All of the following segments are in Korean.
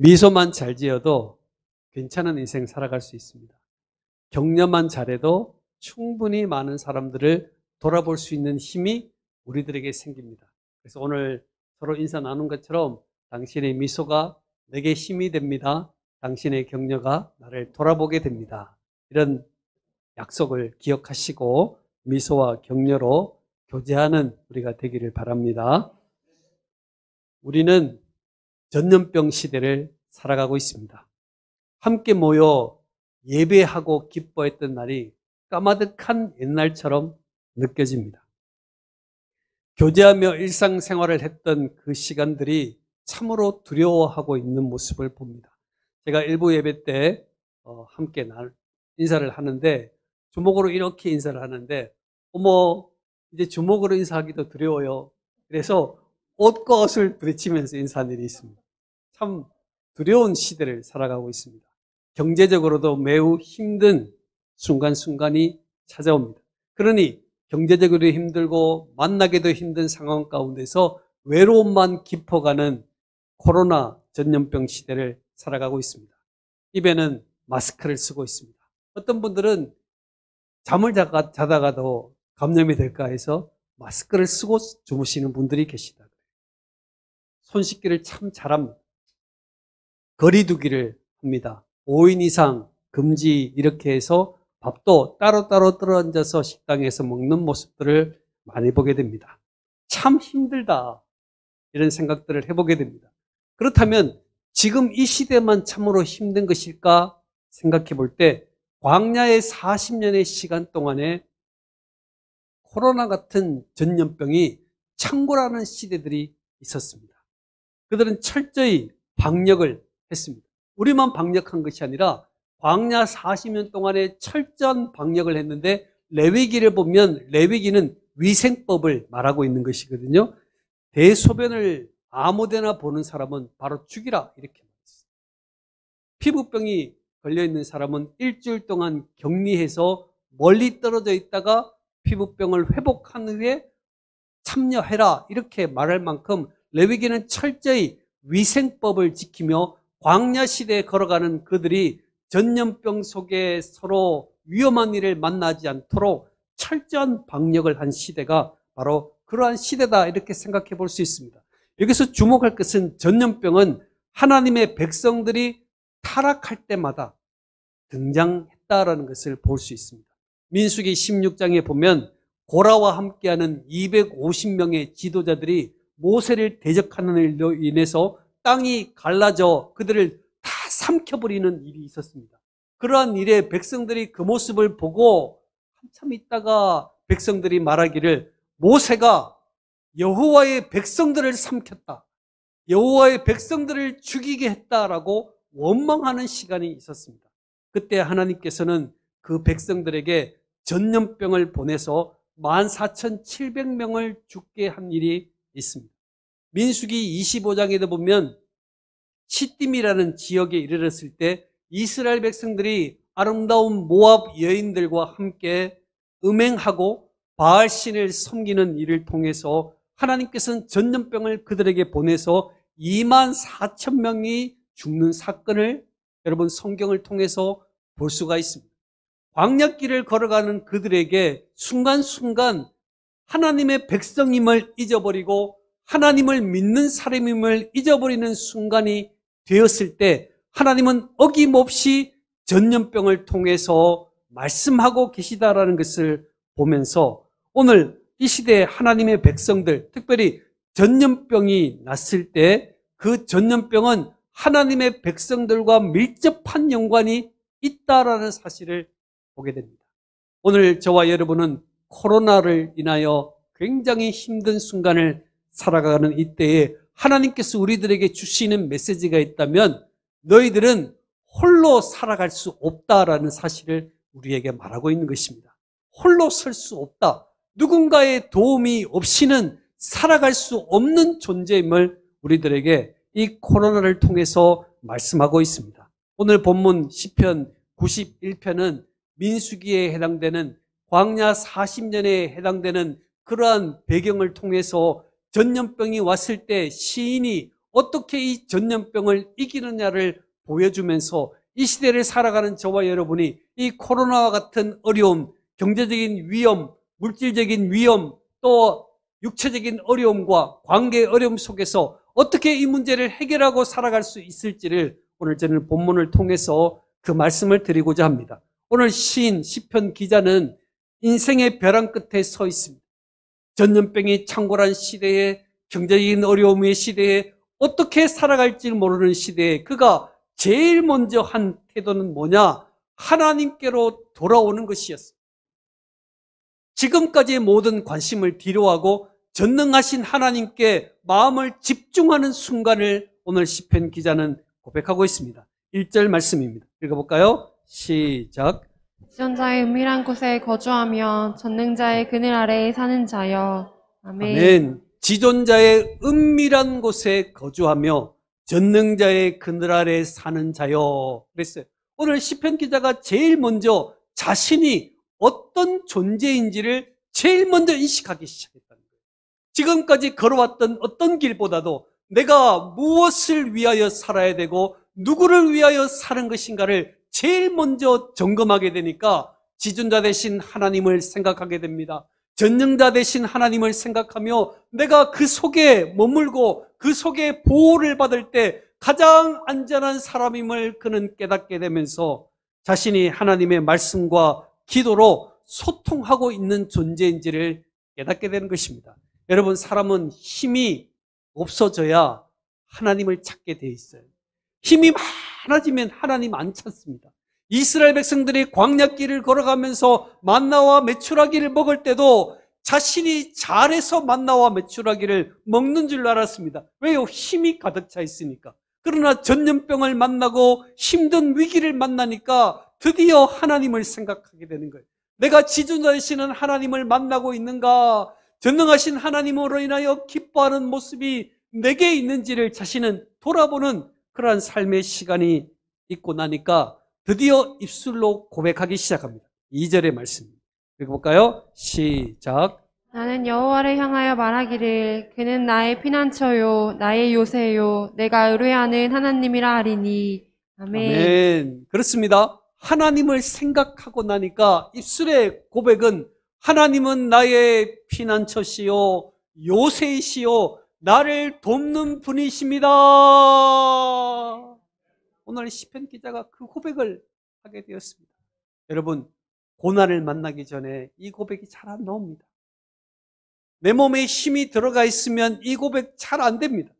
미소만 잘 지어도 괜찮은 인생 살아갈 수 있습니다. 격려만 잘해도 충분히 많은 사람들을 돌아볼 수 있는 힘이 우리들에게 생깁니다. 그래서 오늘 서로 인사 나눈 것처럼 당신의 미소가 내게 힘이 됩니다. 당신의 격려가 나를 돌아보게 됩니다. 이런 약속을 기억하시고 미소와 격려로 교제하는 우리가 되기를 바랍니다. 우리는 전염병 시대를 살아가고 있습니다. 함께 모여 예배하고 기뻐했던 날이 까마득한 옛날처럼 느껴집니다. 교제하며 일상생활을 했던 그 시간들이 참으로 두려워하고 있는 모습을 봅니다. 제가 일부 예배 때 어, 함께 인사를 하는데 주먹으로 이렇게 인사를 하는데 어머 이제 주먹으로 인사하기도 두려워요. 그래서 옷것을 부딪히면서 인사한 일이 있습니다. 참 두려운 시대를 살아가고 있습니다. 경제적으로도 매우 힘든 순간순간이 찾아옵니다. 그러니 경제적으로 힘들고 만나기도 힘든 상황 가운데서 외로움만 깊어가는 코로나 전염병 시대를 살아가고 있습니다. 입에는 마스크를 쓰고 있습니다. 어떤 분들은 잠을 자다가도 감염이 될까 해서 마스크를 쓰고 주무시는 분들이 계시다. 손 씻기를 참 잘합니다. 거리두기를 합니다. 5인 이상 금지 이렇게 해서 밥도 따로따로 떨어져서 식당에서 먹는 모습들을 많이 보게 됩니다. 참 힘들다. 이런 생각들을 해보게 됩니다. 그렇다면 지금 이 시대만 참으로 힘든 것일까 생각해 볼 때 광야의 40년의 시간 동안에 코로나 같은 전염병이 창고라는 시대들이 있었습니다. 그들은 철저히 방역을 했습니다. 우리만 방역한 것이 아니라 광야 40년 동안에 철저한 방역을 했는데 레위기를 보면 레위기는 위생법을 말하고 있는 것이거든요. 대소변을 아무데나 보는 사람은 바로 죽이라 이렇게 말했어요. 피부병이 걸려 있는 사람은 일주일 동안 격리해서 멀리 떨어져 있다가 피부병을 회복한 후에 참여해라 이렇게 말할 만큼 레위기는 철저히 위생법을 지키며 광야 시대에 걸어가는 그들이 전염병 속에 서로 위험한 일을 만나지 않도록 철저한 방역을 한 시대가 바로 그러한 시대다 이렇게 생각해 볼 수 있습니다. 여기서 주목할 것은 전염병은 하나님의 백성들이 타락할 때마다 등장했다라는 것을 볼 수 있습니다. 민수기 16장에 보면 고라와 함께하는 250명의 지도자들이 모세를 대적하는 일로 인해서 땅이 갈라져 그들을 다 삼켜버리는 일이 있었습니다. 그러한 일에 백성들이 그 모습을 보고 한참 있다가 백성들이 말하기를 모세가 여호와의 백성들을 삼켰다. 여호와의 백성들을 죽이게 했다라고 원망하는 시간이 있었습니다. 그때 하나님께서는 그 백성들에게 전염병을 보내서 14,700명을 죽게 한 일이 있습니다. 민수기 25장에도 보면 시딤이라는 지역에 이르렀을 때 이스라엘 백성들이 아름다운 모압 여인들과 함께 음행하고 바알 신을 섬기는 일을 통해서 하나님께서는 전염병을 그들에게 보내서 2만 4천 명이 죽는 사건을 여러분 성경을 통해서 볼 수가 있습니다. 광약길을 걸어가는 그들에게 순간순간 하나님의 백성임을 잊어버리고 하나님을 믿는 사람임을 잊어버리는 순간이 되었을 때 하나님은 어김없이 전염병을 통해서 말씀하고 계시다라는 것을 보면서 오늘 이 시대의 하나님의 백성들, 특별히 전염병이 났을 때 그 전염병은 하나님의 백성들과 밀접한 연관이 있다라는 사실을 보게 됩니다. 오늘 저와 여러분은 코로나를 인하여 굉장히 힘든 순간을 살아가는 이때에 하나님께서 우리들에게 주시는 메시지가 있다면 너희들은 홀로 살아갈 수 없다라는 사실을 우리에게 말하고 있는 것입니다. 홀로 설 수 없다. 누군가의 도움이 없이는 살아갈 수 없는 존재임을 우리들에게 이 코로나를 통해서 말씀하고 있습니다. 오늘 본문 10편 91편은 민수기에 해당되는 광야 40년에 해당되는 그러한 배경을 통해서 전염병이 왔을 때 시인이 어떻게 이 전염병을 이기느냐를 보여주면서 이 시대를 살아가는 저와 여러분이 이 코로나와 같은 어려움, 경제적인 위험, 물질적인 위험, 또 육체적인 어려움과 관계의 어려움 속에서 어떻게 이 문제를 해결하고 살아갈 수 있을지를 오늘 저는 본문을 통해서 그 말씀을 드리고자 합니다. 오늘 시인, 시편 기자는 인생의 벼랑 끝에 서 있습니다. 전염병이 창궐한 시대에 경제적인 어려움의 시대에 어떻게 살아갈지 모르는 시대에 그가 제일 먼저 한 태도는 뭐냐? 하나님께로 돌아오는 것이었습니다. 지금까지의 모든 관심을 뒤로하고 전능하신 하나님께 마음을 집중하는 순간을 오늘 시편 기자는 고백하고 있습니다. 1절 말씀입니다. 읽어볼까요? 시작. 지존자의 은밀한 곳에 거주하며 전능자의 그늘 아래에 사는 자여. 아멘. 아멘. 지존자의 은밀한 곳에 거주하며 전능자의 그늘 아래에 사는 자요 그랬어요. 오늘 시편 기자가 제일 먼저 자신이 어떤 존재인지를 제일 먼저 인식하기 시작했다는 거예요. 지금까지 걸어왔던 어떤 길보다도 내가 무엇을 위하여 살아야 되고 누구를 위하여 사는 것인가를 제일 먼저 점검하게 되니까 지존자 대신 하나님을 생각하게 됩니다. 전능자 대신 하나님을 생각하며 내가 그 속에 머물고 그 속에 보호를 받을 때 가장 안전한 사람임을 그는 깨닫게 되면서 자신이 하나님의 말씀과 기도로 소통하고 있는 존재인지를 깨닫게 되는 것입니다. 여러분, 사람은 힘이 없어져야 하나님을 찾게 돼 있어요. 힘이 막 사라지면 하나님 안 찾습니다. 이스라엘 백성들이 광약길을 걸어가면서 만나와 메추라기를 먹을 때도 자신이 잘해서 만나와 메추라기를 먹는 줄 알았습니다. 왜요? 힘이 가득 차 있으니까. 그러나 전염병을 만나고 힘든 위기를 만나니까 드디어 하나님을 생각하게 되는 거예요. 내가 지존자 되시는 하나님을 만나고 있는가? 전능하신 하나님으로 인하여 기뻐하는 모습이 내게 있는지를 자신은 돌아보는 그러한 삶의 시간이 있고 나니까 드디어 입술로 고백하기 시작합니다. 2절의 말씀. 읽어볼까요? 시작. 나는 여호와를 향하여 말하기를 그는 나의 피난처요 나의 요새요 내가 의뢰하는 하나님이라 하리니 아멘. 아멘. 그렇습니다. 하나님을 생각하고 나니까 입술의 고백은 하나님은 나의 피난처시요 요새이시요 나를 돕는 분이십니다. 오늘 시편 기자가 그 고백을 하게 되었습니다. 여러분 고난을 만나기 전에 이 고백이 잘 안 나옵니다. 내 몸에 힘이 들어가 있으면 이 고백 잘 안 됩니다.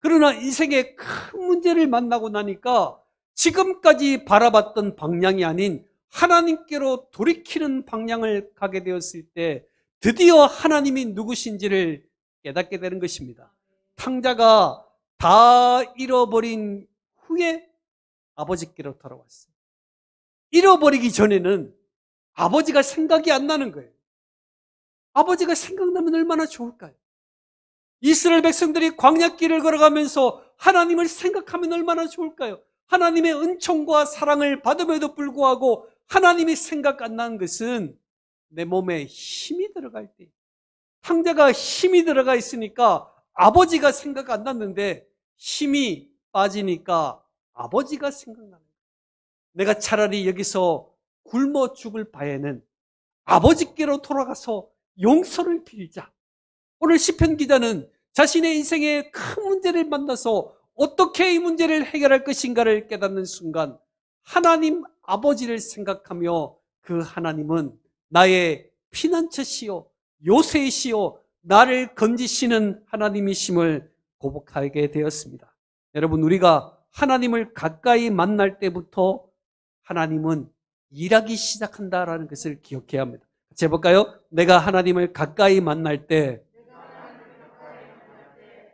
그러나 인생에 큰 문제를 만나고 나니까 지금까지 바라봤던 방향이 아닌 하나님께로 돌이키는 방향을 가게 되었을 때 드디어 하나님이 누구신지를 깨닫게 되는 것입니다. 탕자가 다 잃어버린 후에 아버지께로 돌아왔어요. 잃어버리기 전에는 아버지가 생각이 안 나는 거예요. 아버지가 생각나면 얼마나 좋을까요? 이스라엘 백성들이 광야길을 걸어가면서 하나님을 생각하면 얼마나 좋을까요? 하나님의 은총과 사랑을 받음에도 불구하고 하나님이 생각 안 나는 것은 내 몸에 힘이 들어갈 때 황제가 힘이 들어가 있으니까 아버지가 생각 안 났는데 힘이 빠지니까 아버지가 생각나는 내가 차라리 여기서 굶어 죽을 바에는 아버지께로 돌아가서 용서를 빌자. 오늘 시편 기자는 자신의 인생에 큰 문제를 만나서 어떻게 이 문제를 해결할 것인가를 깨닫는 순간 하나님 아버지를 생각하며 그 하나님은 나의 피난처시요 요새이시오 나를 건지시는 하나님이심을 고백하게 되었습니다. 여러분 우리가 하나님을 가까이 만날 때부터 하나님은 일하기 시작한다라는 것을 기억해야 합니다. 같이 해볼까요? 내가 하나님을 가까이 만날 때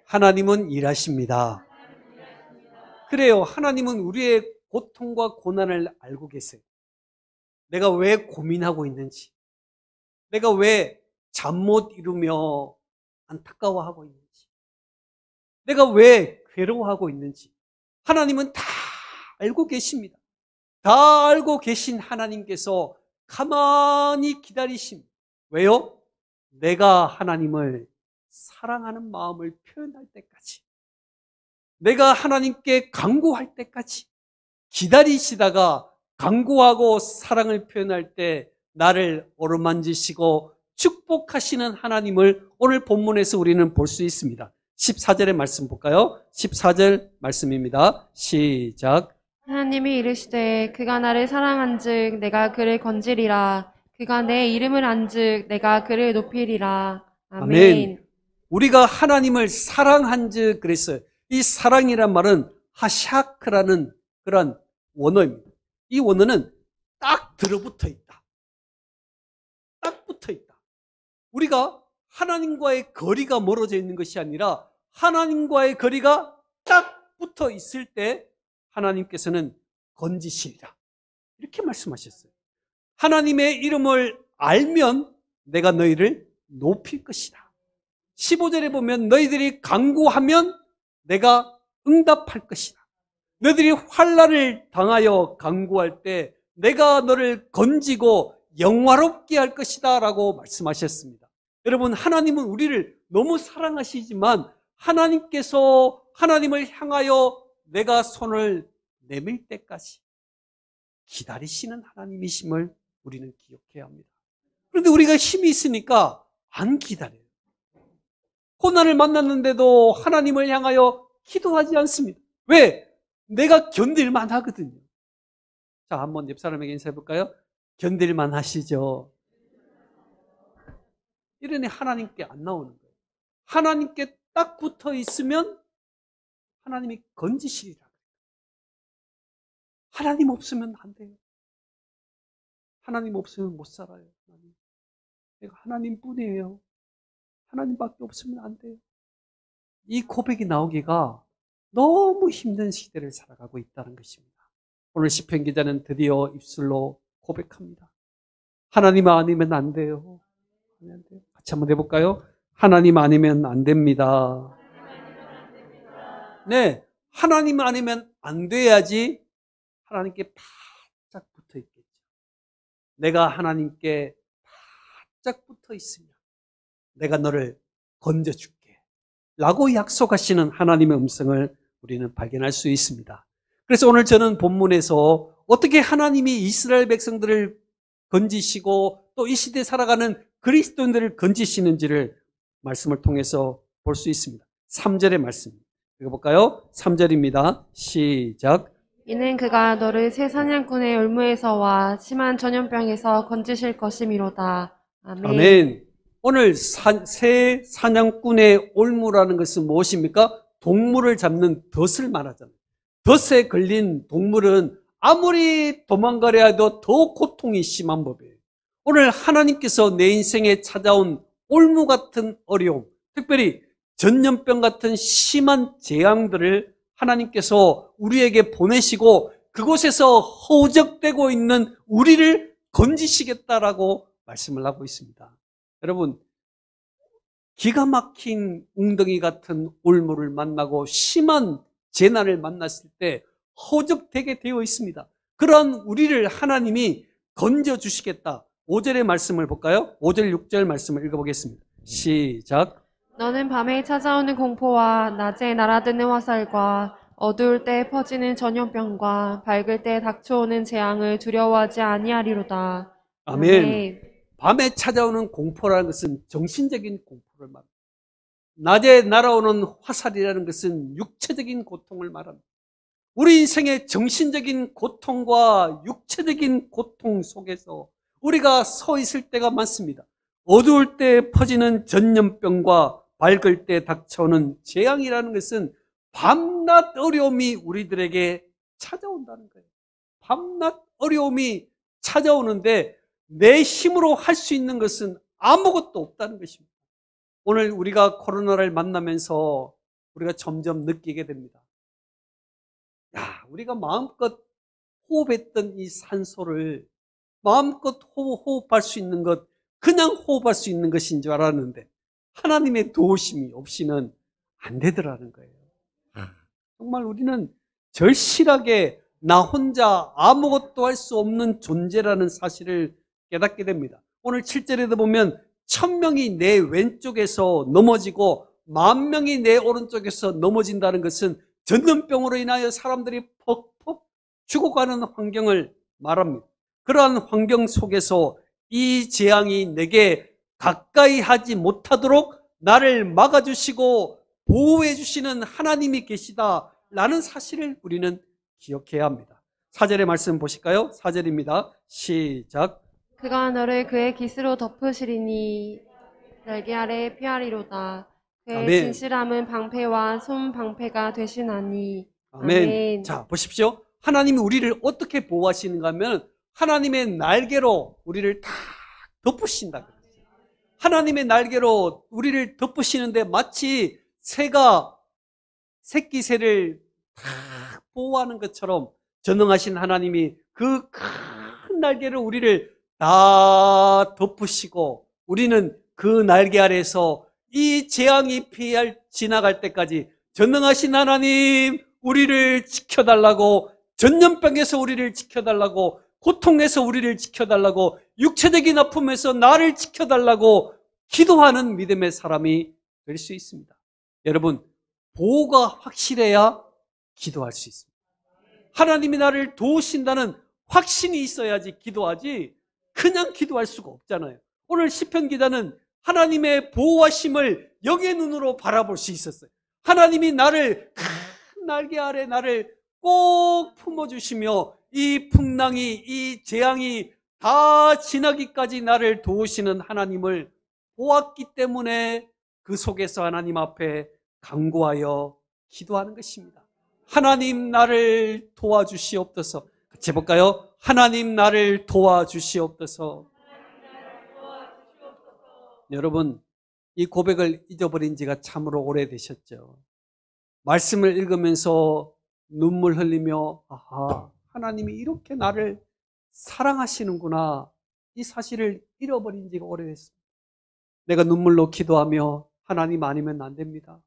하나님은 일하십니다. 그래요. 하나님은 우리의 고통과 고난을 알고 계세요. 내가 왜 고민하고 있는지, 내가 왜 잠못 이루며 안타까워하고 있는지, 내가 왜 괴로워하고 있는지, 하나님은 다 알고 계십니다. 다 알고 계신 하나님께서 가만히 기다리십 왜요? 내가 하나님을 사랑하는 마음을 표현할 때까지, 내가 하나님께 강구할 때까지 기다리시다가 강구하고 사랑을 표현할 때 나를 어루만지시고 축복하시는 하나님을 오늘 본문에서 우리는 볼 수 있습니다. 14절의 말씀 볼까요? 14절 말씀입니다. 시작. 하나님이 이르시되 그가 나를 사랑한즉 내가 그를 건지리라 그가 내 이름을 안즉 내가 그를 높이리라. 아멘. 아멘. 우리가 하나님을 사랑한즉 그랬어요. 이 사랑이란 말은 하샤크라는 그런 원어입니다. 이 원어는 딱 들어붙어 있다. 우리가 하나님과의 거리가 멀어져 있는 것이 아니라 하나님과의 거리가 딱 붙어 있을 때 하나님께서는 건지시리라. 이렇게 말씀하셨어요. 하나님의 이름을 알면 내가 너희를 높일 것이다. 15절에 보면 너희들이 강구하면 내가 응답할 것이다. 너희들이 환란을 당하여 강구할 때 내가 너를 건지고 영화롭게 할 것이다 라고 말씀하셨습니다. 여러분, 하나님은 우리를 너무 사랑하시지만 하나님께서 하나님을 향하여 내가 손을 내밀 때까지 기다리시는 하나님이심을 우리는 기억해야 합니다. 그런데 우리가 힘이 있으니까 안 기다려요. 고난을 만났는데도 하나님을 향하여 기도하지 않습니다. 왜? 내가 견딜만 하거든요. 자, 한번 옆사람에게 인사해볼까요? 견딜만 하시죠. 이러니 하나님께 안 나오는 거예요. 하나님께 딱 붙어 있으면 하나님이 건지시리라. 하나님 없으면 안 돼요. 하나님 없으면 못 살아요. 하나님. 내가 하나님 뿐이에요. 하나님밖에 없으면 안 돼요. 이 고백이 나오기가 너무 힘든 시대를 살아가고 있다는 것입니다. 오늘 시편 기자는 드디어 입술로 고백합니다. 하나님 아니면 안 돼요. 같이 한번 해볼까요? 하나님 아니면 안 됩니다. 네. 하나님 아니면 안 돼야지 하나님께 바짝 붙어 있겠죠. 내가 하나님께 바짝 붙어 있으면 내가 너를 건져줄게. 라고 약속하시는 하나님의 음성을 우리는 발견할 수 있습니다. 그래서 오늘 저는 본문에서 어떻게 하나님이 이스라엘 백성들을 건지시고 또 이 시대에 살아가는 그리스도인들을 건지시는지를 말씀을 통해서 볼 수 있습니다. 3절의 말씀. 읽어볼까요? 3절입니다. 시작. 이는 그가 너를 새 사냥꾼의 올무에서와 심한 전염병에서 건지실 것이미로다. 아멘. 아멘. 오늘 사, 새 사냥꾼의 올무라는 것은 무엇입니까? 동물을 잡는 덫을 말하잖아요. 덫에 걸린 동물은 아무리 도망가려 해도 더 고통이 심한 법이에요. 오늘 하나님께서 내 인생에 찾아온 올무 같은 어려움, 특별히 전염병 같은 심한 재앙들을 하나님께서 우리에게 보내시고 그곳에서 허우적대고 있는 우리를 건지시겠다라고 말씀을 하고 있습니다. 여러분, 기가 막힌 웅덩이 같은 올무를 만나고 심한 재난을 만났을 때 허적되게 되어 있습니다. 그런 우리를 하나님이 건져주시겠다. 5절의 말씀을 볼까요? 5절, 6절 말씀을 읽어보겠습니다. 시작. 너는 밤에 찾아오는 공포와 낮에 날아드는 화살과 어두울 때 퍼지는 전염병과 밝을 때 닥쳐오는 재앙을 두려워하지 아니하리로다. 아멘. 아멘. 밤에 찾아오는 공포라는 것은 정신적인 공포를 말합니다. 낮에 날아오는 화살이라는 것은 육체적인 고통을 말합니다. 우리 인생의 정신적인 고통과 육체적인 고통 속에서 우리가 서 있을 때가 많습니다. 어두울 때 퍼지는 전염병과 밝을 때 닥쳐오는 재앙이라는 것은 밤낮 어려움이 우리들에게 찾아온다는 거예요. 밤낮 어려움이 찾아오는데 내 힘으로 할 수 있는 것은 아무것도 없다는 것입니다. 오늘 우리가 코로나를 만나면서 우리가 점점 느끼게 됩니다. 우리가 마음껏 호흡했던 이 산소를 마음껏 호흡, 할수 있는 것, 그냥 호흡할 수 있는 것인 줄 알았는데 하나님의 도우심이 없이는 안 되더라는 거예요. 정말 우리는 절실하게 나 혼자 아무것도 할 수 없는 존재라는 사실을 깨닫게 됩니다. 오늘 7절에도 보면 천명이 내 왼쪽에서 넘어지고 만명이 내 오른쪽에서 넘어진다는 것은 전염병으로 인하여 사람들이 퍽퍽 죽어가는 환경을 말합니다. 그러한 환경 속에서 이 재앙이 내게 가까이 하지 못하도록 나를 막아주시고 보호해 주시는 하나님이 계시다라는 사실을 우리는 기억해야 합니다. 사절의 말씀 보실까요? 사절입니다. 시작. 그가 너를 그의 기스로 덮으시리니 날개 아래 피하리로다. 그의 네, 아멘. 진실함은 방패와 손 방패가 되시나니. 아멘. 아멘. 자, 보십시오. 하나님이 우리를 어떻게 보호하시는가 하면 하나님의 날개로 우리를 다 덮으신다. 하나님의 날개로 우리를 덮으시는데 마치 새가 새끼 새를 다 보호하는 것처럼 전능하신 하나님이 그 큰 날개를 우리를 다 덮으시고 우리는 그 날개 아래서 이 재앙이 피할 지나갈 때까지 전능하신 하나님 우리를 지켜달라고 전염병에서 우리를 지켜달라고 고통에서 우리를 지켜달라고 육체적인 아픔에서 나를 지켜달라고 기도하는 믿음의 사람이 될 수 있습니다. 여러분 보호가 확실해야 기도할 수 있습니다. 하나님이 나를 도우신다는 확신이 있어야지 기도하지 그냥 기도할 수가 없잖아요. 오늘 시편 기자는 하나님의 보호하심을 영의 눈으로 바라볼 수 있었어요. 하나님이 나를 큰 날개 아래 나를 꼭 품어주시며 이 풍랑이 이 재앙이 다 지나기까지 나를 도우시는 하나님을 보았기 때문에 그 속에서 하나님 앞에 강구하여 기도하는 것입니다. 하나님 나를 도와주시옵소서. 같이 볼까요? 하나님 나를 도와주시옵소서. 여러분 이 고백을 잊어버린 지가 참으로 오래되셨죠. 말씀을 읽으면서 눈물 흘리며 아하 네. 하나님이 이렇게 나를 사랑하시는구나 이 사실을 잃어버린 지가 오래됐습니다. 내가 눈물로 기도하며 하나님 아니면 안 됩니다.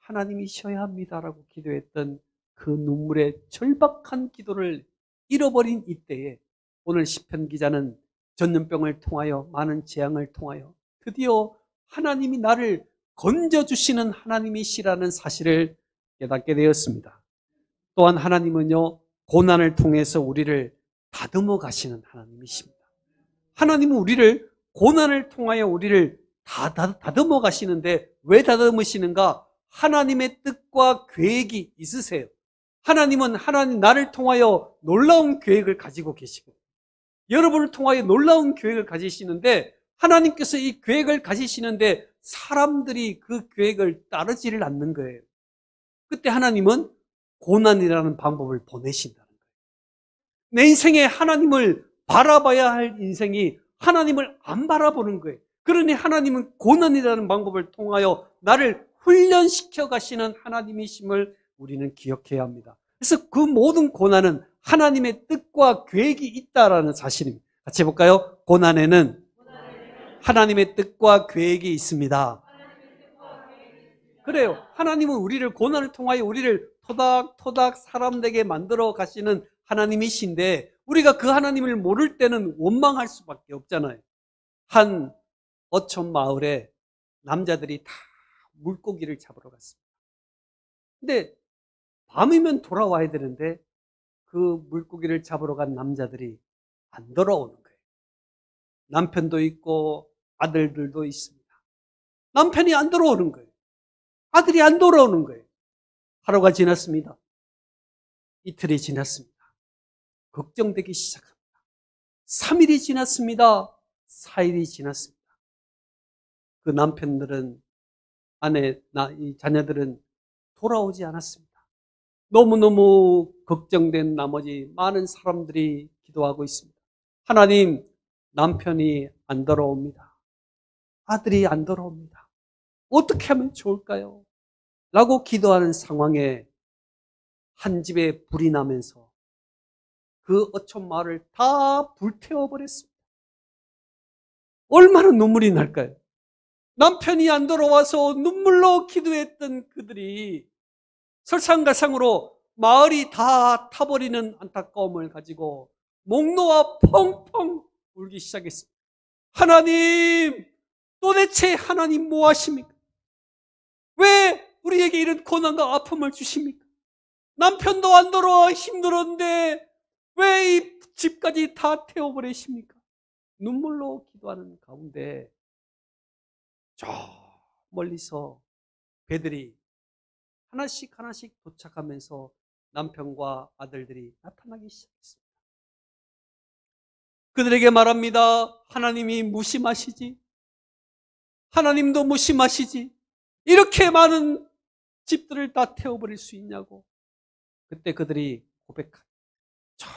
하나님이셔야 합니다라고 기도했던 그 눈물의 절박한 기도를 잃어버린 이때에 오늘 시편 기자는 전염병을 통하여 많은 재앙을 통하여 드디어 하나님이 나를 건져주시는 하나님이시라는 사실을 깨닫게 되었습니다. 또한 하나님은요, 고난을 통해서 우리를 다듬어 가시는 하나님이십니다. 하나님은 우리를, 고난을 통하여 우리를 다, 다 다듬어 가시는데 왜 다듬으시는가? 하나님의 뜻과 계획이 있으세요. 하나님은 하나님 나를 통하여 놀라운 계획을 가지고 계시고, 여러분을 통하여 놀라운 계획을 가지시는데 하나님께서 이 계획을 가지시는데 사람들이 그 계획을 따르지를 않는 거예요. 그때 하나님은 고난이라는 방법을 보내신다는 거예요. 내 인생에 하나님을 바라봐야 할 인생이 하나님을 안 바라보는 거예요. 그러니 하나님은 고난이라는 방법을 통하여 나를 훈련시켜 가시는 하나님이심을 우리는 기억해야 합니다. 그래서 그 모든 고난은 하나님의 뜻과 계획이 있다라는 사실입니다. 같이 볼까요? 고난에는 하나님의 뜻과 계획이 있습니다. 그래요. 하나님은 우리를 고난을 통하여 우리를 토닥토닥 사람 되게 만들어 가시는 하나님이신데 우리가 그 하나님을 모를 때는 원망할 수밖에 없잖아요. 한 어촌 마을에 남자들이 다 물고기를 잡으러 갔습니다. 근데 밤이면 돌아와야 되는데 그 물고기를 잡으러 간 남자들이 안 돌아오는 거예요. 남편도 있고 아들들도 있습니다. 남편이 안 돌아오는 거예요. 아들이 안 돌아오는 거예요. 하루가 지났습니다. 이틀이 지났습니다. 걱정되기 시작합니다. 3일이 지났습니다. 4일이 지났습니다. 그 남편들은 아내, 나, 이 자녀들은 돌아오지 않았습니다. 너무너무 걱정된 나머지 많은 사람들이 기도하고 있습니다. 하나님, 남편이 안 돌아옵니다. 아들이 안 돌아옵니다. 어떻게 하면 좋을까요? 라고 기도하는 상황에 한 집에 불이 나면서 그 어촌 마을을 다 불태워버렸습니다. 얼마나 눈물이 날까요? 남편이 안 돌아와서 눈물로 기도했던 그들이 설상가상으로 마을이 다 타버리는 안타까움을 가지고 목놓아 펑펑 울기 시작했습니다. 하나님, 도대체 하나님 뭐 하십니까? 왜 우리에게 이런 고난과 아픔을 주십니까? 남편도 안 돌아 힘들었는데 왜 이 집까지 다 태워버리십니까? 눈물로 기도하는 가운데 저 멀리서 배들이 하나씩 하나씩 도착하면서 남편과 아들들이 나타나기 시작했습니다. 그들에게 말합니다. 하나님이 무심하시지. 하나님도 무심하시지. 이렇게 많은 집들을 다 태워버릴 수 있냐고. 그때 그들이 고백합니다. 저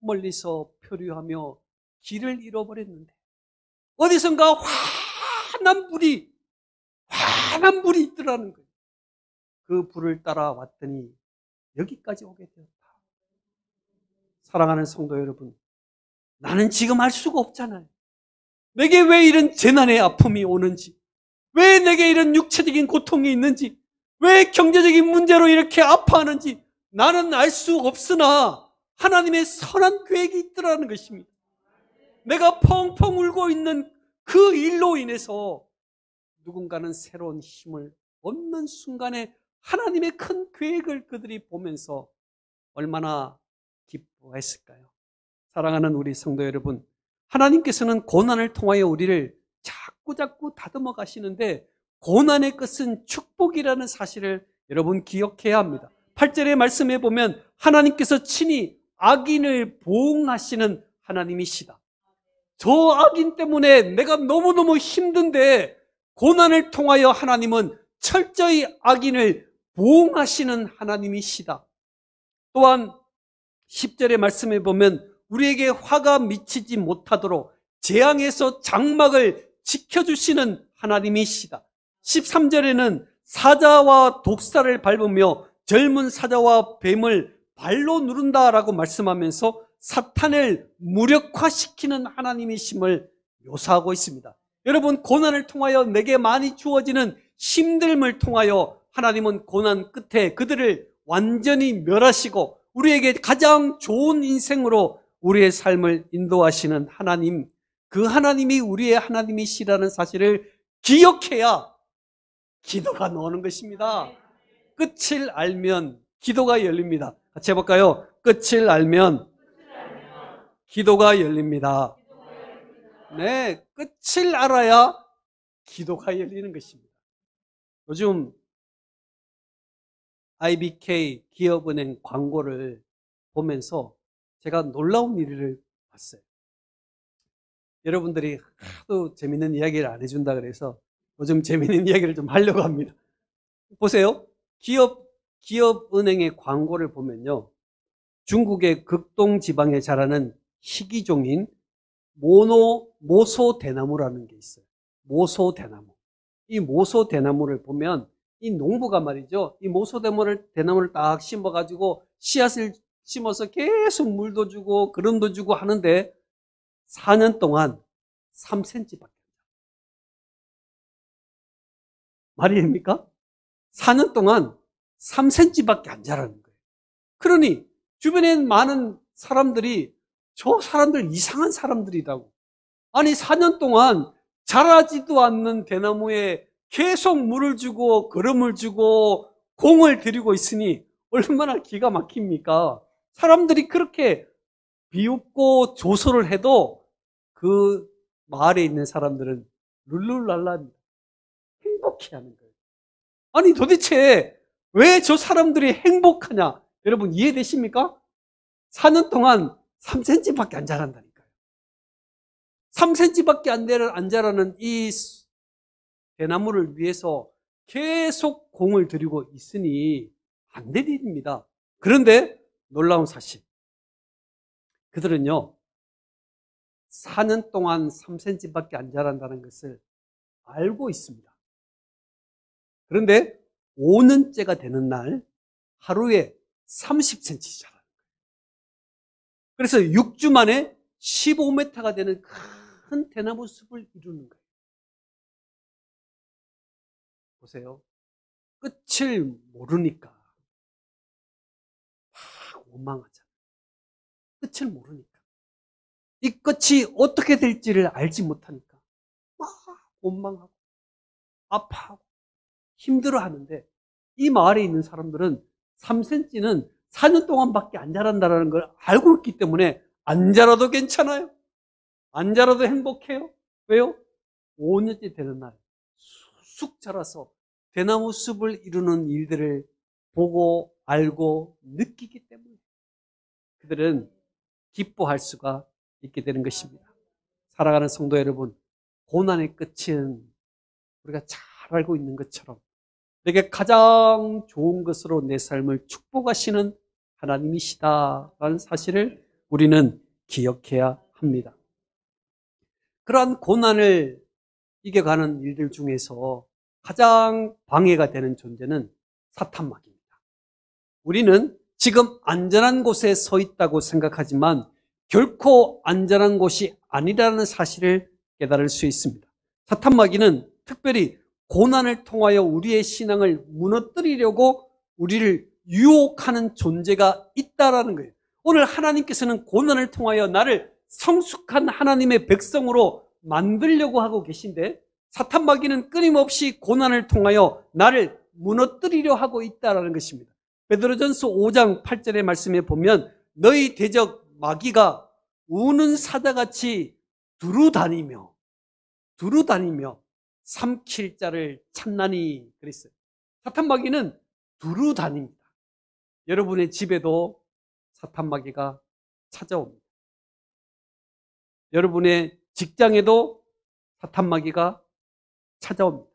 멀리서 표류하며 길을 잃어버렸는데 어디선가 환한 불이 환한 불이 있더라는 거예요. 그 불을 따라 왔더니 여기까지 오게 되었다. 사랑하는 성도 여러분, 나는 지금 알 수가 없잖아요. 내게 왜 이런 재난의 아픔이 오는지, 왜 내게 이런 육체적인 고통이 있는지, 왜 경제적인 문제로 이렇게 아파하는지 나는 알 수 없으나 하나님의 선한 계획이 있더라는 것입니다. 내가 펑펑 울고 있는 그 일로 인해서 누군가는 새로운 힘을 얻는 순간에 하나님의 큰 계획을 그들이 보면서 얼마나 기뻐했을까요? 사랑하는 우리 성도 여러분, 하나님께서는 고난을 통하여 우리를 자꾸자꾸 다듬어 가시는데 고난의 끝은 축복이라는 사실을 여러분 기억해야 합니다. 8절의 말씀에 보면 하나님께서 친히 악인을 보응하시는 하나님이시다. 저 악인 때문에 내가 너무너무 힘든데 고난을 통하여 하나님은 철저히 악인을 보응하시는 하나님이시다. 또한 10절의 말씀에 보면 우리에게 화가 미치지 못하도록 재앙에서 장막을 지켜주시는 하나님이시다. 13절에는 사자와 독사를 밟으며 젊은 사자와 뱀을 발로 누른다라고 말씀하면서 사탄을 무력화시키는 하나님이심을 묘사하고 있습니다. 여러분 고난을 통하여 내게 많이 주어지는 힘듦을 통하여 하나님은 고난 끝에 그들을 완전히 멸하시고 우리에게 가장 좋은 인생으로 우리의 삶을 인도하시는 하나님, 그 하나님이 우리의 하나님이시라는 사실을 기억해야 기도가 나오는 것입니다. 끝을 알면 기도가 열립니다. 같이 해볼까요? 끝을 알면 기도가 열립니다. 네, 끝을 알아야 기도가 열리는 것입니다. 요즘 IBK 기업은행 광고를 보면서 제가 놀라운 일을 봤어요. 여러분들이 하도 재밌는 이야기를 안 해준다 그래서 요즘 재밌는 이야기를 좀 하려고 합니다. 보세요. 기업, 기업은행의 광고를 보면요. 중국의 극동 지방에 자라는 희귀종인 모노, 모소 대나무라는 게 있어요. 모소 대나무. 이 모소 대나무를 보면 이 농부가 말이죠. 이 모소대모를 대나무를 딱 심어가지고 씨앗을 심어서 계속 물도 주고 그름도 주고 하는데 4년 동안 3cm밖에 안 자라. 말이 됩니까? 4년 동안 3cm밖에 안 자라는 거예요. 그러니 주변에 많은 사람들이 저 사람들 이상한 사람들이라고. 아니 4년 동안 자라지도 않는 대나무에 계속 물을 주고 걸음을 주고 공을 들이고 있으니 얼마나 기가 막힙니까? 사람들이 그렇게 비웃고 조소를 해도 그 마을에 있는 사람들은 룰루랄라입니다. 행복해 하는 거예요. 아니 도대체 왜 저 사람들이 행복하냐? 여러분 이해되십니까? 4년 동안 3cm밖에 안 자란다니까요. 3cm밖에 안, 안 자라는 이 대나무를 위해서 계속 공을 들이고 있으니 안될 일입니다. 그런데 놀라운 사실. 그들은요, 사는 동안 3cm밖에 안 자란다는 것을 알고 있습니다. 그런데 5년째가 되는 날 하루에 30cm 자라는 거예요. 그래서 6주 만에 15m가 되는 큰 대나무 숲을 이루는 거예요. 보세요. 끝을 모르니까 막 원망하잖아요. 끝을 모르니까. 이 끝이 어떻게 될지를 알지 못하니까 막 원망하고 아파하고 힘들어하는데 이 마을에 있는 사람들은 3cm는 4년 동안밖에 안 자란다는 걸 알고 있기 때문에 안 자라도 괜찮아요. 안 자라도 행복해요. 왜요? 5년째 되는 날쑥 자라서 대나무 숲을 이루는 일들을 보고 알고 느끼기 때문에 그들은 기뻐할 수가 있게 되는 것입니다. 살아가는 성도 여러분, 고난의 끝은 우리가 잘 알고 있는 것처럼 내게 가장 좋은 것으로 내 삶을 축복하시는 하나님이시다라는 사실을 우리는 기억해야 합니다. 그러한 고난을 이겨가는 일들 중에서 가장 방해가 되는 존재는 사탄막입니다. 우리는 지금 안전한 곳에 서 있다고 생각하지만 결코 안전한 곳이 아니라는 사실을 깨달을 수 있습니다. 사탄마귀는 특별히 고난을 통하여 우리의 신앙을 무너뜨리려고 우리를 유혹하는 존재가 있다라는 거예요. 오늘 하나님께서는 고난을 통하여 나를 성숙한 하나님의 백성으로 만들려고 하고 계신데 사탄 마귀는 끊임없이 고난을 통하여 나를 무너뜨리려 하고 있다라는 것입니다. 베드로전서 5장 8절의 말씀에 보면 너희 대적 마귀가 우는 사자같이 두루 다니며 두루 다니며 삼킬 자를 찾나니 그랬어요. 사탄 마귀는 두루 다닙니다. 여러분의 집에도 사탄 마귀가 찾아옵니다. 여러분의 직장에도 사탄 마귀가 찾아옵니다.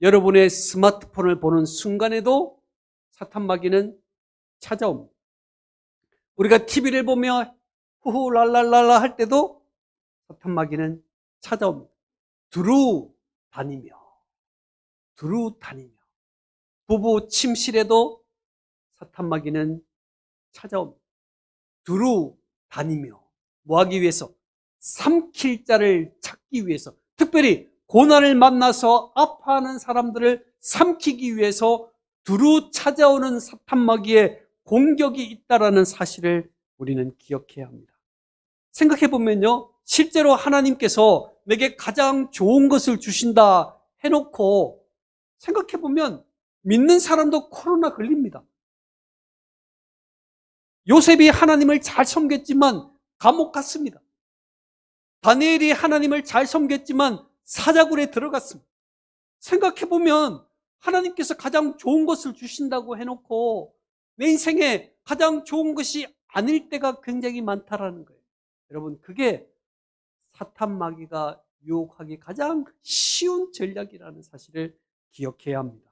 여러분의 스마트폰을 보는 순간에도 사탄마귀는 찾아옵니다. 우리가 TV를 보며 후후 랄랄랄라 할 때도 사탄마귀는 찾아옵니다. 두루 다니며 두루 다니며 부부 침실에도 사탄마귀는 찾아옵니다. 두루 다니며 뭐 하기 위해서? 삼킬 자를 찾기 위해서 특별히 고난을 만나서 아파하는 사람들을 삼키기 위해서 두루 찾아오는 사탄마귀의 공격이 있다라는 사실을 우리는 기억해야 합니다. 생각해 보면요. 실제로 하나님께서 내게 가장 좋은 것을 주신다 해놓고 생각해 보면 믿는 사람도 코로나 걸립니다. 요셉이 하나님을 잘 섬겼지만 감옥 갔습니다. 다니엘이 하나님을 잘 섬겼지만 사자굴에 들어갔습니다. 생각해보면 하나님께서 가장 좋은 것을 주신다고 해놓고 내 인생에 가장 좋은 것이 아닐 때가 굉장히 많다라는 거예요. 여러분, 그게 사탄 마귀가 유혹하기 가장 쉬운 전략이라는 사실을 기억해야 합니다.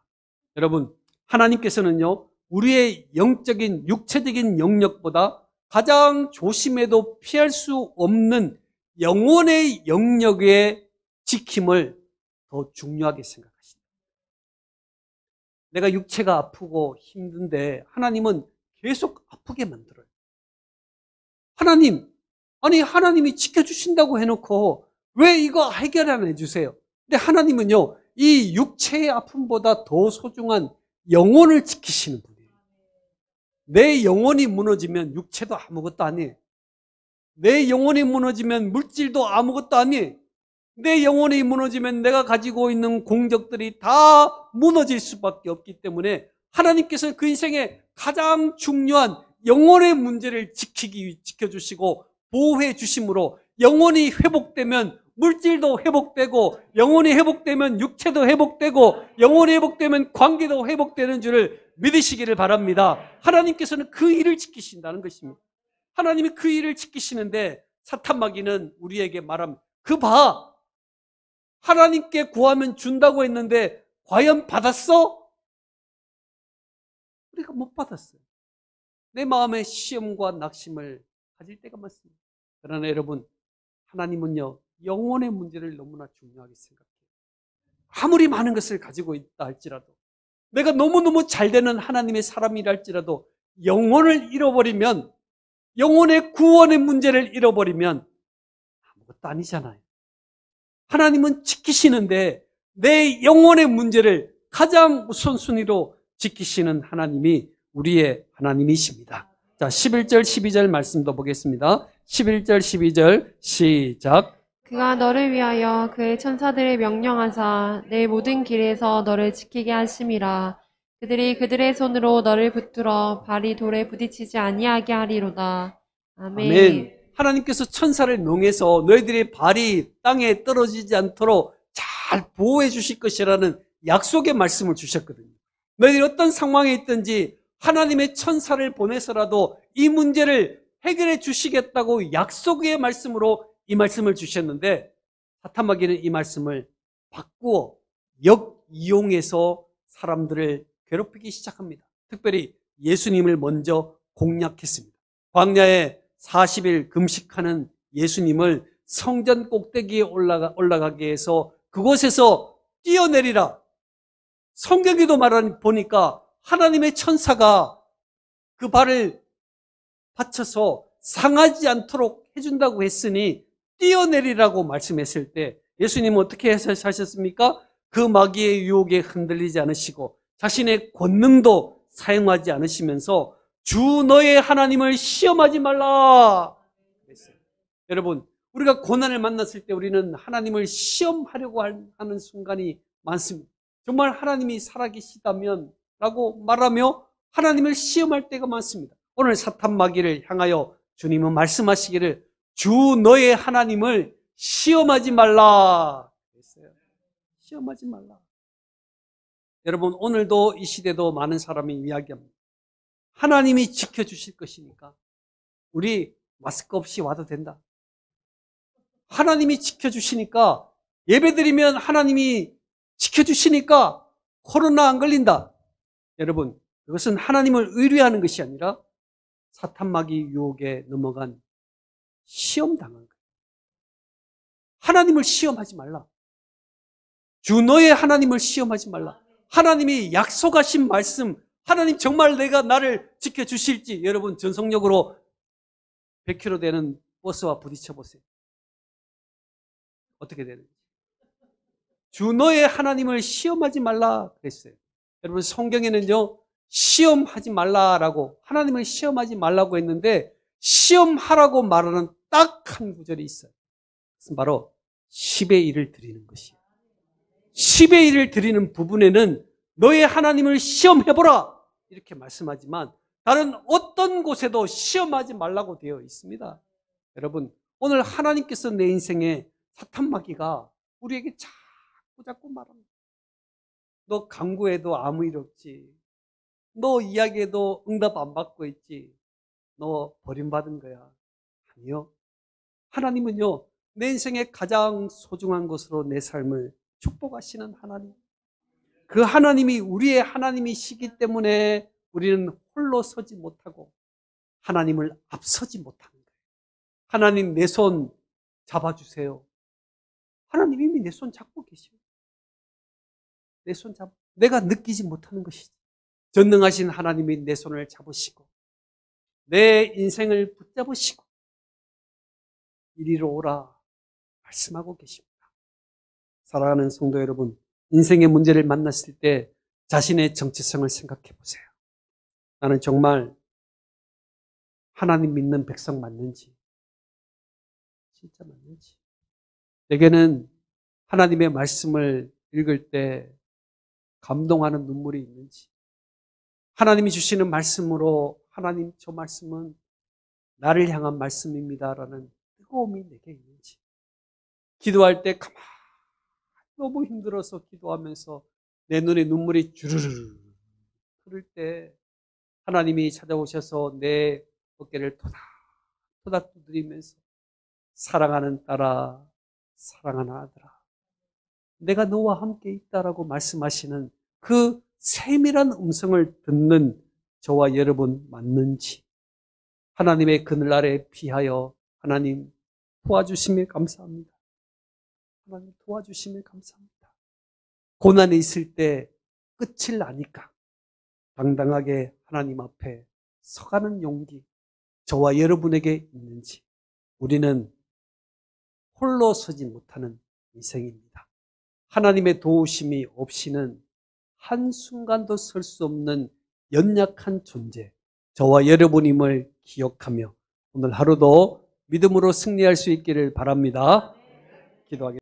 여러분, 하나님께서는요, 우리의 영적인, 육체적인 영역보다 가장 조심해도 피할 수 없는 영혼의 영역에 지킴을 더 중요하게 생각하신다. 내가 육체가 아프고 힘든데 하나님은 계속 아프게 만들어요. 하나님, 아니, 하나님이 지켜주신다고 해놓고 왜 이거 해결 안 해주세요? 근데 하나님은요, 이 육체의 아픔보다 더 소중한 영혼을 지키시는 분이에요. 내 영혼이 무너지면 육체도 아무것도 아니에요. 내 영혼이 무너지면 물질도 아무것도 아니에요. 내 영혼이 무너지면 내가 가지고 있는 공적들이 다 무너질 수밖에 없기 때문에 하나님께서 그 인생의 가장 중요한 영혼의 문제를 지키기 지켜주시고 보호해 주심으로 영혼이 회복되면 물질도 회복되고 영혼이 회복되면 육체도 회복되고 영혼이 회복되면 관계도 회복되는 줄을 믿으시기를 바랍니다. 하나님께서는 그 일을 지키신다는 것입니다. 하나님이 그 일을 지키시는데 사탄 마귀는 우리에게 말합니다. 그 봐. 하나님께 구하면 준다고 했는데 과연 받았어? 우리가 못 받았어요. 내 마음에 시험과 낙심을 가질 때가 많습니다. 그러나 여러분, 하나님은요, 영혼의 문제를 너무나 중요하게 생각해요. 아무리 많은 것을 가지고 있다 할지라도, 내가 너무너무 잘 되는 하나님의 사람이라할지라도 영혼을 잃어버리면, 영혼의 구원의 문제를 잃어버리면, 아무것도 아니잖아요. 하나님은 지키시는데 내 영혼의 문제를 가장 우선순위로 지키시는 하나님이 우리의 하나님이십니다. 자, 11절, 12절 말씀도 보겠습니다. 11절, 12절 시작. 그가 너를 위하여 그의 천사들을 명령하사 내 모든 길에서 너를 지키게 하심이라. 그들이 그들의 손으로 너를 붙들어 발이 돌에 부딪히지 아니하게 하리로다. 아멘. 아멘. 하나님께서 천사를 명해서 너희들의 발이 땅에 떨어지지 않도록 잘 보호해 주실 것이라는 약속의 말씀을 주셨거든요. 너희들이 어떤 상황에 있든지 하나님의 천사를 보내서라도 이 문제를 해결해 주시겠다고 약속의 말씀으로 이 말씀을 주셨는데 사탄마귀는 이 말씀을 바꾸어 역이용해서 사람들을 괴롭히기 시작합니다. 특별히 예수님을 먼저 공략했습니다. 광야에 40일 금식하는 예수님을 성전 꼭대기에 올라가, 올라가게 해서 그곳에서 뛰어내리라. 성경에도 말하니 보니까 하나님의 천사가 그 발을 받쳐서 상하지 않도록 해준다고 했으니 뛰어내리라고 말씀했을 때 예수님은 어떻게 해서 하셨습니까? 그 마귀의 유혹에 흔들리지 않으시고 자신의 권능도 사용하지 않으시면서 주 너의 하나님을 시험하지 말라. 여러분, 우리가 고난을 만났을 때 우리는 하나님을 시험하려고 하는 순간이 많습니다. 정말 하나님이 살아계시다면 라고 말하며 하나님을 시험할 때가 많습니다. 오늘 사탄 마귀를 향하여 주님은 말씀하시기를 주 너의 하나님을 시험하지 말라 시험하지 말라. 여러분 오늘도 이 시대도 많은 사람이 이야기합니다. 하나님이 지켜주실 것이니까 우리 마스크 없이 와도 된다. 하나님이 지켜주시니까 예배드리면 하나님이 지켜주시니까 코로나 안 걸린다. 여러분, 그것은 하나님을 의뢰하는 것이 아니라 사탄마귀 유혹에 넘어간 시험당한 거예요. 하나님을 시험하지 말라. 주 너의 하나님을 시험하지 말라. 하나님이 약속하신 말씀, 하나님 정말 내가 나를 지켜주실지 여러분 전속력으로 100km 되는 버스와 부딪혀 보세요. 어떻게 되는지. 주 너의 하나님을 시험하지 말라 그랬어요. 여러분 성경에는요. 시험하지 말라라고 하나님을 시험하지 말라고 했는데 시험하라고 말하는 딱 한 구절이 있어요. 그것은 바로 10의 일을 드리는 것이에요. 10의 일을 드리는 부분에는 너의 하나님을 시험해보라. 이렇게 말씀하지만 다른 어떤 곳에도 시험하지 말라고 되어 있습니다. 여러분, 오늘 하나님께서 내 인생에 사탄마귀가 우리에게 자꾸 자꾸 말합니다. 너 강구해도 아무 일 없지. 너 이야기해도 응답 안 받고 있지. 너 버림받은 거야. 아니요. 하나님은요, 내 인생의 가장 소중한 것으로 내 삶을 축복하시는 하나님. 그 하나님이 우리의 하나님이시기 때문에 우리는 홀로 서지 못하고 하나님을 앞서지 못하는 거예요. 하나님 내 손 잡아주세요. 하나님 이미 내 손 잡고 계시오. 내손 잡, 내가 느끼지 못하는 것이지. 전능하신 하나님이 내 손을 잡으시고, 내 인생을 붙잡으시고, 이리로 오라 말씀하고 계십니다. 사랑하는 성도 여러분, 인생의 문제를 만났을 때 자신의 정체성을 생각해 보세요. 나는 정말 하나님 믿는 백성 맞는지, 진짜 맞는지. 내게는 하나님의 말씀을 읽을 때 감동하는 눈물이 있는지, 하나님이 주시는 말씀으로 하나님 저 말씀은 나를 향한 말씀입니다라는 뜨거움이 내게 있는지, 기도할 때가만 너무 힘들어서 기도하면서 내 눈에 눈물이 주르르 흐를 때 하나님이 찾아오셔서 내 어깨를 토닥 토닥 두드리면서 사랑하는 딸아 사랑하는 아들아 내가 너와 함께 있다라고 말씀하시는 그 세밀한 음성을 듣는 저와 여러분 맞는지 하나님의 그늘 아래 피하여 하나님 도와주심에 감사합니다. 하나님 도와주심을 감사합니다. 고난이 있을 때 끝을 아니까 당당하게 하나님 앞에 서가는 용기 저와 여러분에게 있는지 우리는 홀로 서지 못하는 인생입니다. 하나님의 도우심이 없이는 한순간도 설 수 없는 연약한 존재, 저와 여러분임을 기억하며 오늘 하루도 믿음으로 승리할 수 있기를 바랍니다. 기도하겠습니다.